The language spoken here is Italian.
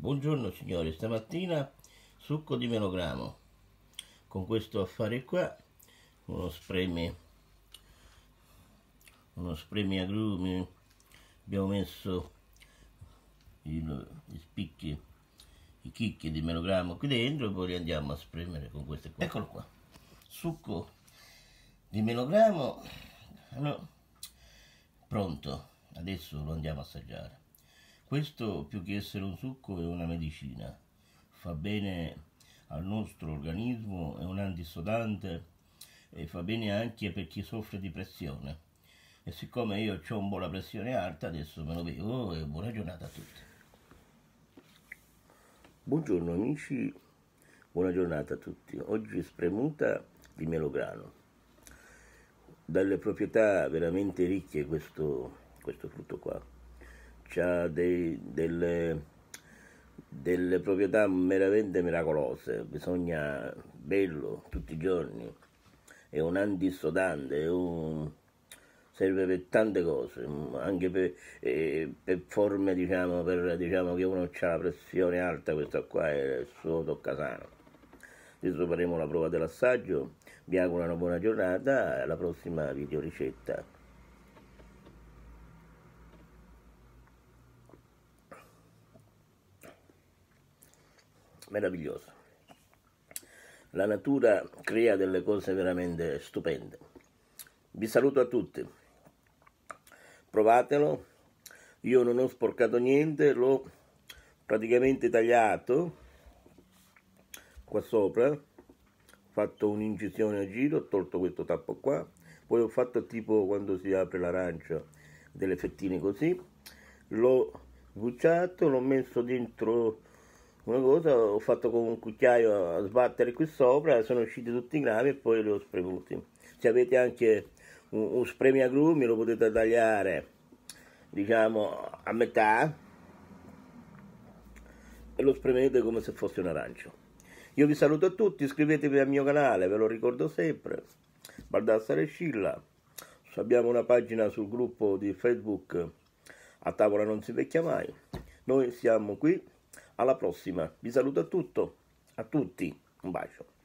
Buongiorno signori, stamattina succo di melogramo. Con questo affare qua, uno spremi, uno spremi agrumi, abbiamo messo il, gli spicchi, i chicchi di melogramo qui dentro e poi li andiamo a spremere con queste qua. Eccolo qua, succo di melogramo no, pronto, adesso lo andiamo a assaggiare. Questo più che essere un succo è una medicina, fa bene al nostro organismo, è un antissodante e fa bene anche per chi soffre di pressione. E siccome io ho un po' la pressione alta, adesso me lo bevo e buona giornata a tutti. Buongiorno amici, buona giornata a tutti. Oggi spremuta di melograno. Dalle proprietà veramente ricche questo, questo frutto qua traccia cioè, dei, delle, delle proprietà veramente miracolose, bisogna bello tutti i giorni, è un antissodante, è un, serve per tante cose, anche per, eh, per forme, diciamo, per, diciamo, che uno ha la pressione alta, questo qua è il suo toccasano. Adesso faremo la prova dell'assaggio, vi auguro una buona giornata, alla prossima video ricetta. meravigliosa. La natura crea delle cose veramente stupende. Vi saluto a tutti. Provatelo. Io non ho sporcato niente, l'ho praticamente tagliato qua sopra, ho fatto un'incisione a giro, ho tolto questo tappo qua, poi ho fatto tipo quando si apre l'arancia delle fettine così, l'ho sbucciato, l'ho messo dentro una cosa ho fatto con un cucchiaio a sbattere qui sopra, sono usciti tutti i grami e poi li ho spremuti. Se avete anche un, un spremiagrumi lo potete tagliare diciamo a metà e lo spremete come se fosse un arancio. Io vi saluto a tutti, iscrivetevi al mio canale, ve lo ricordo sempre, Baldassare Scilla. Abbiamo una pagina sul gruppo di Facebook, a tavola non si vecchia mai. Noi siamo qui alla prossima. Vi saluto a tutto, a tutti, un bacio.